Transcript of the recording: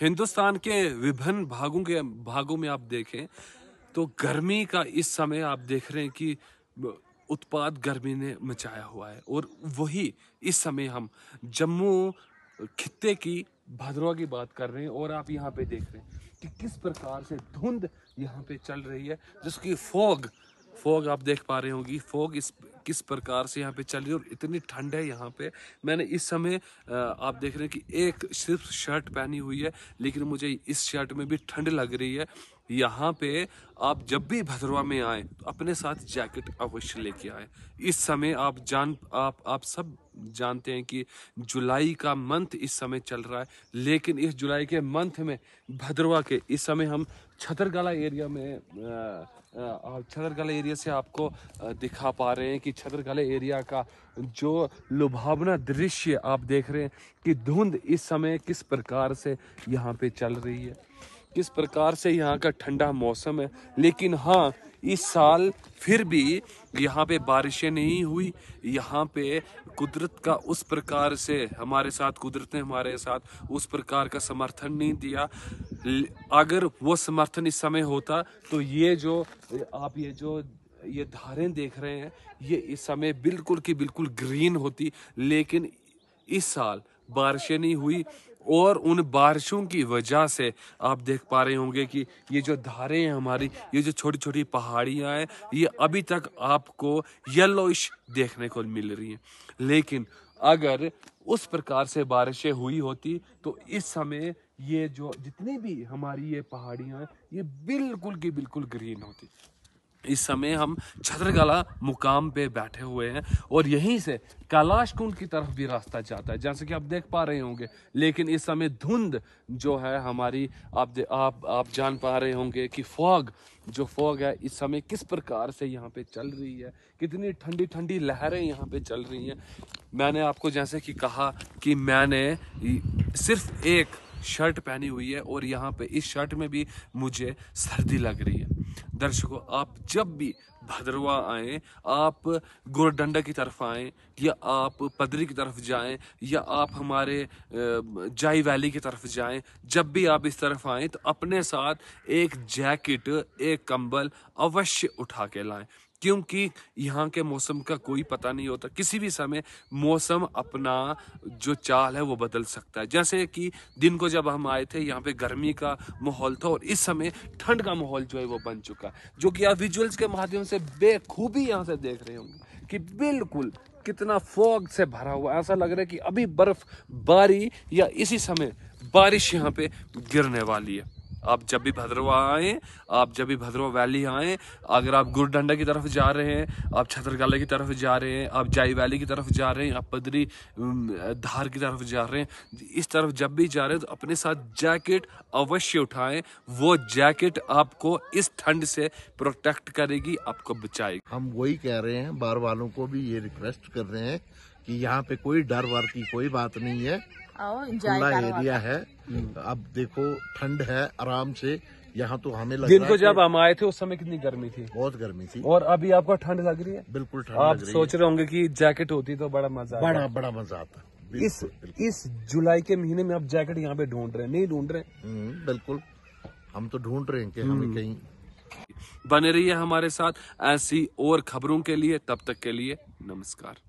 हिंदुस्तान के विभिन्न भागों के भागों में आप देखें तो गर्मी का इस समय आप देख रहे हैं कि उत्पाद गर्मी ने मचाया हुआ है और वही इस समय हम जम्मू खित्ते की भद्रवा की बात कर रहे हैं और आप यहाँ पे देख रहे हैं कि किस प्रकार से धुंध यहाँ पे चल रही है जिसकी फोग फोग आप देख पा रहे होंगी फोग इस किस प्रकार से यहाँ पे चल रही है और इतनी ठंड है यहाँ पे मैंने इस समय आप देख रहे हैं कि एक सिर्फ शर्ट पहनी हुई है लेकिन मुझे इस शर्ट में भी ठंड लग रही है यहाँ पे आप जब भी भद्रवा में आए तो अपने साथ जैकेट अवश्य लेके आए इस समय आप जान आप आप सब जानते हैं कि जुलाई का मंथ इस समय चल रहा है लेकिन इस जुलाई के मंथ में भद्रवा के इस समय हम छतरगाला एरिया में छतरगाला एरिया से आपको दिखा पा रहे हैं कि छतरगाला एरिया का जो लुभावना दृश्य आप देख रहे हैं कि धुंध इस समय किस प्रकार से यहाँ पे चल रही है किस प्रकार से यहाँ का ठंडा मौसम है लेकिन हाँ इस साल फिर भी यहाँ पे बारिशें नहीं हुई यहाँ पे कुदरत का उस प्रकार से हमारे साथ कुदरत ने हमारे साथ उस प्रकार का समर्थन नहीं दिया अगर वो समर्थन इस समय होता तो ये जो आप ये जो ये धारें देख रहे हैं ये इस समय बिल्कुल की बिल्कुल ग्रीन होती लेकिन इस साल बारिशें नहीं हुई और उन बारिशों की वजह से आप देख पा रहे होंगे कि ये जो धारें हैं हमारी ये जो छोटी छोटी पहाड़ियाँ हैं ये अभी तक आपको येलोइश देखने को मिल रही हैं लेकिन अगर उस प्रकार से बारिशें हुई होती तो इस समय ये जो जितनी भी हमारी ये पहाड़ियाँ हैं ये बिल्कुल की बिल्कुल ग्रीन होती इस समय हम छत्रकला मुकाम पे बैठे हुए हैं और यहीं से कैलाश कुंड की तरफ भी रास्ता जाता है जैसे कि आप देख पा रहे होंगे लेकिन इस समय धुंध जो है हमारी आप दे, आप आप जान पा रहे होंगे कि फॉग जो फॉग है इस समय किस प्रकार से यहाँ पे चल रही है कितनी ठंडी ठंडी लहरें यहाँ पे चल रही हैं मैंने आपको जैसे कि कहा कि मैंने सिर्फ एक शर्ट पहनी हुई है और यहाँ पे इस शर्ट में भी मुझे सर्दी लग रही है दर्शकों आप जब भी भद्रवा आए आप गोरडंडा की तरफ आए या आप पदरी की तरफ जाए या आप हमारे जाई वैली की तरफ जाए जब भी आप इस तरफ आए तो अपने साथ एक जैकेट एक कंबल अवश्य उठा के लाएं क्योंकि यहाँ के मौसम का कोई पता नहीं होता किसी भी समय मौसम अपना जो चाल है वो बदल सकता है जैसे कि दिन को जब हम आए थे यहाँ पे गर्मी का माहौल था और इस समय ठंड का माहौल जो है वो बन चुका जो कि आप विजुअल्स के माध्यम से बेखूबी यहाँ से देख रहे होंगे कि बिल्कुल कितना फॉग से भरा हुआ ऐसा लग रहा है कि अभी बर्फ बारी या इसी समय बारिश यहाँ पे गिरने वाली है आप जब भी भद्रवा आए आप जब भी भद्रवा वैली आए अगर आप गुरडंडा की तरफ जा रहे हैं आप छतरकाला की तरफ जा रहे हैं आप जाई वैली की तरफ जा रहे हैं आप पदरी धार की तरफ जा रहे हैं इस तरफ जब भी जा रहे हैं तो अपने साथ जैकेट अवश्य उठाएं वो जैकेट आपको इस ठंड से प्रोटेक्ट करेगी आपको बचाएगी हम वही कह रहे हैं बार वालों को भी ये रिक्वेस्ट कर रहे हैं कि यहाँ पे कोई डर वर की कोई बात नहीं है खुला एरिया है हम्म। अब देखो ठंड है आराम से यहाँ तो हमें लग जिनको जब हम आए थे उस समय कितनी गर्मी थी बहुत गर्मी थी और अभी आपको ठंड लग रही है बिल्कुल ठंड आप लग रही सोच रहे होंगे कि जैकेट होती तो बड़ा मजा बड़ा बड़ा मजा आता इस इस जुलाई के महीने में आप जैकेट यहाँ पे ढूंढ रहे हैं नहीं ढूंढ रहे हम्म, बिल्कुल हम तो ढूंढ रहे हैं कि हमें हम्म। कहीं बने रहिए हमारे साथ ऐसी और खबरों के लिए तब तक के लिए नमस्कार